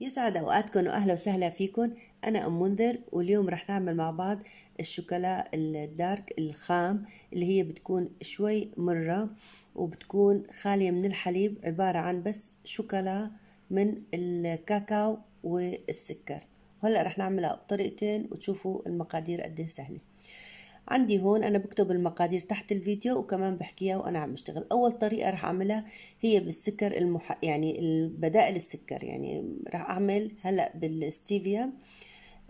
يسعد اوقاتكم واهلا وسهلا فيكم انا ام منذر واليوم رح نعمل مع بعض الشوكولا الدارك الخام اللي هي بتكون شوي مره وبتكون خاليه من الحليب عباره عن بس شوكولا من الكاكاو والسكر هلا رح نعملها بطريقتين وتشوفوا المقادير قد إيه سهله عندي هون أنا بكتب المقادير تحت الفيديو وكمان بحكيها وأنا عم بشتغل أول طريقة رح أعملها هي بالسكر المح... يعني بدائل السكر يعني رح أعمل هلأ بالستيفيا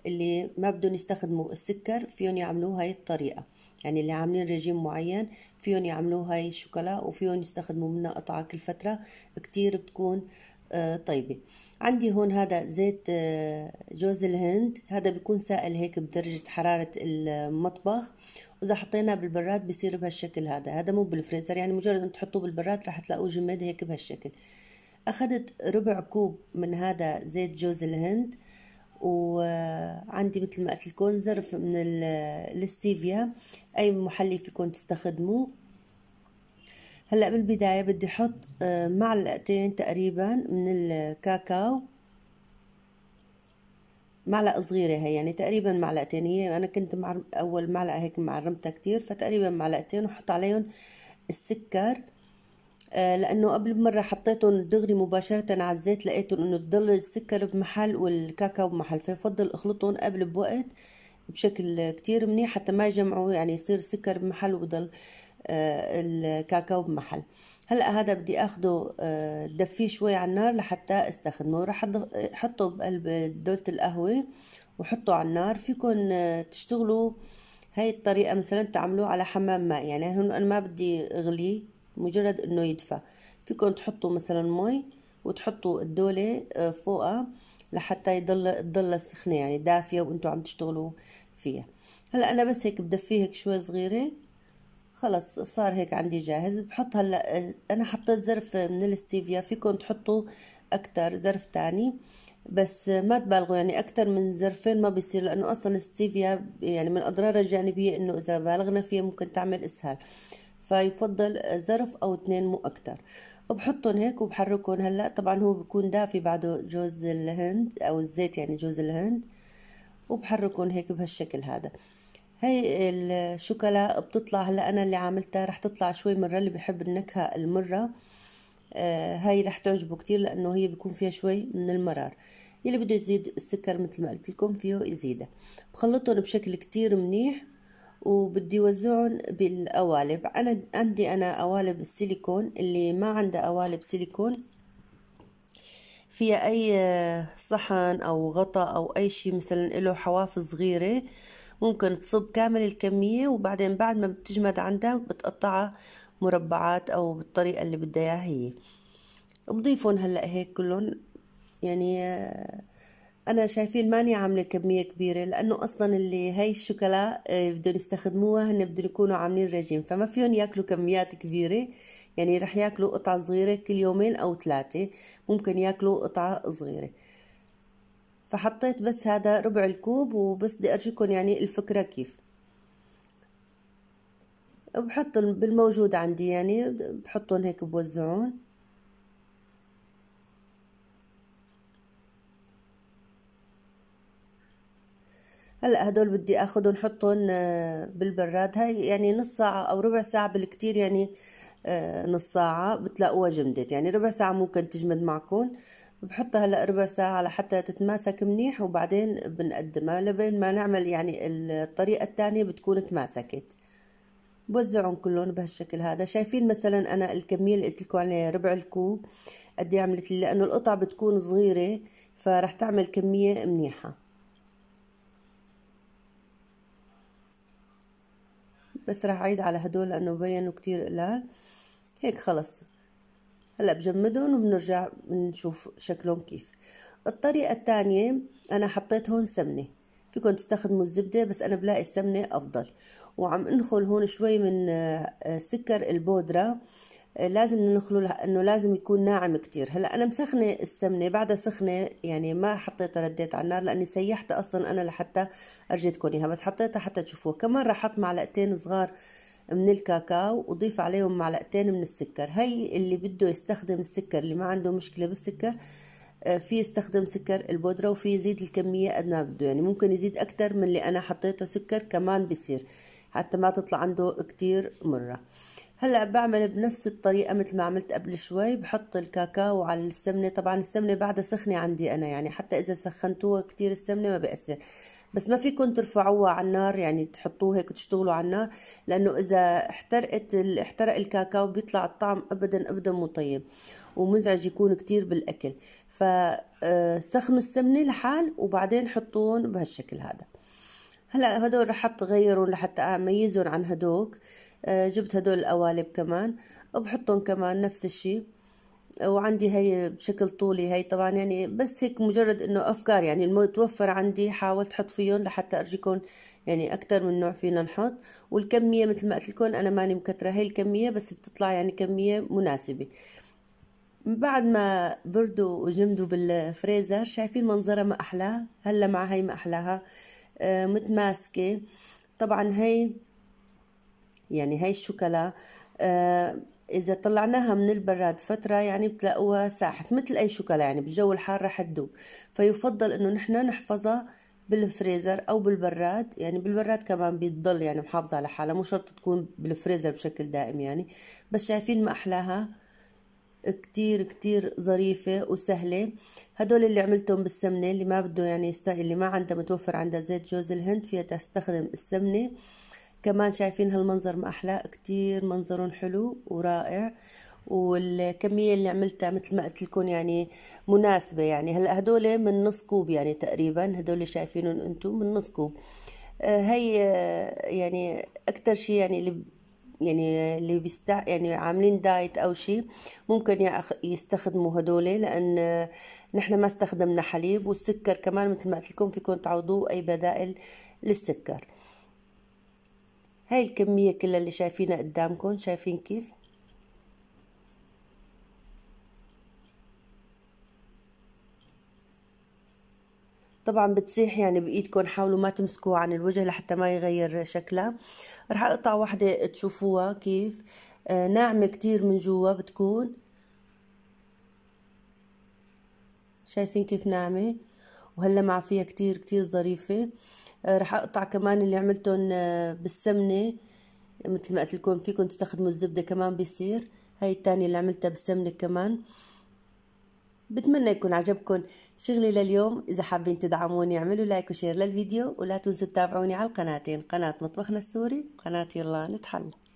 اللي ما بدهم يستخدموا السكر فيهم يعملوه هاي الطريقة يعني اللي عاملين رجيم معين فيهم يعملوا هاي الشوكولا وفيهم يستخدموا منها قطعة كل فترة كتير بتكون طيبة عندي هون هذا زيت آه، جوز الهند هذا بيكون سائل هيك بدرجة حرارة المطبخ وإذا حطيناه بالبراد بصير بهالشكل هذا هذا مو بالفريزر يعني مجرد أن تحطوه بالبراد راح تلاقوه جماد هيك بهالشكل أخذت ربع كوب من هذا زيت جوز الهند وعندي مثل ما قلت لكم زرف من الستيفيا أي محلي فيكم تستخدموه هلا بالبدايه بدي احط آه، معلقتين تقريبا من الكاكاو معلقه صغيره هي يعني تقريبا معلقتين هي انا كنت مع اول معلقه هيك معرمتها كتير فتقريبا معلقتين وحط عليهم السكر آه، لانه قبل مره حطيتهم دغري مباشره على الزيت لقيتهم انه ضل السكر بمحل والكاكاو بمحل فيفضل اخلطهم قبل بوقت بشكل كتير منيح حتى ما يجمعوا يعني يصير سكر بمحل وضل آه، الكاكاو بمحل هلا هذا بدي اخده آه، دفيه شوي على النار لحتى استخدمه راح احطه بقلب دوله القهوه وحطه على النار فيكم آه، تشتغلوا هاي الطريقه مثلا تعملوه على حمام ماء يعني هون انا ما بدي اغليه مجرد انه يدفى فيكم تحطوا مثلا مي وتحطوا الدوله فوقها لحتى يضل تضل سخنه يعني دافيه وانتم عم تشتغلوا فيها هلا انا بس هيك بدفيه هيك شوي صغيره خلص صار هيك عندي جاهز بحط هلا انا حطيت زرف من الستيفيا فيكم تحطوا اكتر زرف تاني بس ما تبالغوا يعني اكتر من زرفين ما بيصير لانه اصلا الستيفيا يعني من اضرارها الجانبيه انه اذا بالغنا فيها ممكن تعمل اسهال فيفضل زرف او اثنين مو اكتر وبحطهم هيك وبحركهم هلا طبعا هو بيكون دافي بعده جوز الهند او الزيت يعني جوز الهند وبحركهم هيك بهالشكل هذا هاي الشوكولا بتطلع هلا انا اللي عاملتها رح تطلع شوي مره اللي بحب النكهه المره آه، هاي رح تعجبه كتير لانه هي بيكون فيها شوي من المرار يلي بده يزيد السكر مثل ما قلت لكم فيه يزيده بخلطهم بشكل كتير منيح وبدي وزعهم بالقوالب انا عندي انا قوالب السيليكون اللي ما عندها قوالب سيليكون فيها اي صحن او غطاء او اي شيء مثلا له حواف صغيره ممكن تصب كامل الكمية وبعدين بعد ما بتجمد عندها بتقطعها مربعات أو بالطريقة اللي بدها إياها هي بضيفهم هلأ هيك كلهم يعني آه، أنا شايفين ماني عاملة كمية كبيرة لأنه أصلا اللي هاي الشوكولا آه، بدهم يستخدموها هن بدهم يكونوا عاملين رجيم فما فيهم ياكلوا كميات كبيرة يعني رح ياكلوا قطعة صغيرة كل يومين أو ثلاثة ممكن ياكلوا قطعة صغيرة فحطيت بس هذا ربع الكوب وبس بدي ارجيكم يعني الفكره كيف بحط بالموجود عندي يعني بحطهم هيك بوزعهم هلا هدول بدي اخذهم حطهم آه، بالبراد هاي يعني نص ساعه او ربع ساعه بالكتير يعني آه، نص ساعه بتلاقوها جمدت يعني ربع ساعه ممكن تجمد معكم بحطها هلا ربع ساعة لحتى تتماسك منيح وبعدين بنقدمها لبين ما نعمل يعني الطريقة الثانية بتكون تماسكت بوزعهم كلهم بهالشكل هذا شايفين مثلا انا الكمية اللي قلت لكم عليها ربع الكوب قد ايه عملت لي لانه القطع بتكون صغيرة فرح تعمل كمية منيحة بس رح اعيد على هدول لانه بينوا كتير قلال هيك خلص هلا بجمدهم وبنرجع بنشوف شكلهم كيف الطريقة الثانية أنا حطيت هون سمنة فيكم تستخدموا الزبدة بس أنا بلاقي السمنة أفضل وعم أنخل هون شوي من آه، سكر البودرة آه، لازم ننخله انه لازم يكون ناعم كتير هلا انا مسخنه السمنه بعدها سخنه يعني ما حطيتها رديت على النار لاني سيحتها اصلا انا لحتى ارجيتكم اياها بس حطيتها حتى تشوفوها كمان راح احط معلقتين صغار من الكاكاو وضيف عليهم معلقتين من السكر هي اللي بده يستخدم السكر اللي ما عنده مشكلة بالسكر آه، في يستخدم سكر البودرة وفي يزيد الكمية قد ما بده يعني ممكن يزيد أكتر من اللي أنا حطيته سكر كمان بصير حتى ما تطلع عنده كتير مرة هلا بعمل بنفس الطريقة مثل ما عملت قبل شوي بحط الكاكاو على السمنة طبعا السمنة بعدها سخنة عندي أنا يعني حتى إذا سخنتوها كتير السمنة ما بأثر بس ما فيكم ترفعوها على النار يعني تحطوه هيك تشتغلوا على النار لانه اذا احترقت احترق الكاكاو بيطلع الطعم ابدا ابدا مو طيب ومزعج يكون كتير بالاكل فسخنوا آه، السمنه لحال وبعدين حطوهم بهالشكل هذا هلا هدول رح غيرهم لحتى اميزهم عن هدوك آه، جبت هدول القوالب كمان وبحطهم كمان نفس الشيء وعندي هي بشكل طولي هي طبعا يعني بس هيك مجرد انه افكار يعني المتوفر عندي حاولت احط فيهم لحتى ارجيكم يعني اكثر من نوع فينا نحط والكميه مثل ما قلت لكم انا ماني مكتره هي الكميه بس بتطلع يعني كميه مناسبه بعد ما بردوا وجمدوا بالفريزر شايفين منظرها ما احلاها هلا مع هي ما احلاها آه، متماسكه طبعا هي يعني هي الشوكولا آه إذا طلعناها من البراد فترة يعني بتلاقوها ساحت مثل أي شوكولا يعني بالجو الحار رح تدوب فيفضل إنه نحن نحفظها بالفريزر أو بالبراد يعني بالبراد كمان بتضل يعني محافظة على حالها مو شرط تكون بالفريزر بشكل دائم يعني بس شايفين ما أحلاها كتير كتير ظريفة وسهلة هدول اللي عملتهم بالسمنة اللي ما بده يعني يستاهل اللي ما عندها متوفر عندها زيت جوز الهند فيها تستخدم السمنة كمان شايفين هالمنظر ما أحلى كتير منظر حلو ورائع والكمية اللي عملتها مثل ما قلت لكم يعني مناسبة يعني هلا هدول من نص كوب يعني تقريبا هدول شايفينهم انتم من نص كوب هي آه، آه، يعني اكثر شيء يعني اللي يعني اللي بيستع يعني عاملين دايت او شيء ممكن يستخدموا هدول لان آه، نحن ما استخدمنا حليب والسكر كمان مثل ما قلت لكم فيكم تعوضوه اي بدائل للسكر هاي الكمية كلها اللي شايفينها قدامكم شايفين كيف طبعا بتسيح يعني بايدكم حاولوا ما تمسكوها عن الوجه لحتى ما يغير شكلها رح اقطع وحده تشوفوها كيف آه ناعمة كتير من جوا بتكون شايفين كيف ناعمة وهلا فيها كتير كتير ظريفة آه، رح اقطع كمان اللي عملتهم آه، بالسمنة مثل ما قلت لكم فيكم تستخدموا الزبدة كمان بيصير هاي التانية اللي عملتها بالسمنة كمان بتمنى يكون عجبكم شغلي لليوم اذا حابين تدعموني اعملوا لايك وشير للفيديو ولا تنسوا تتابعوني على القناتين قناة مطبخنا السوري وقناة يلا نتحلى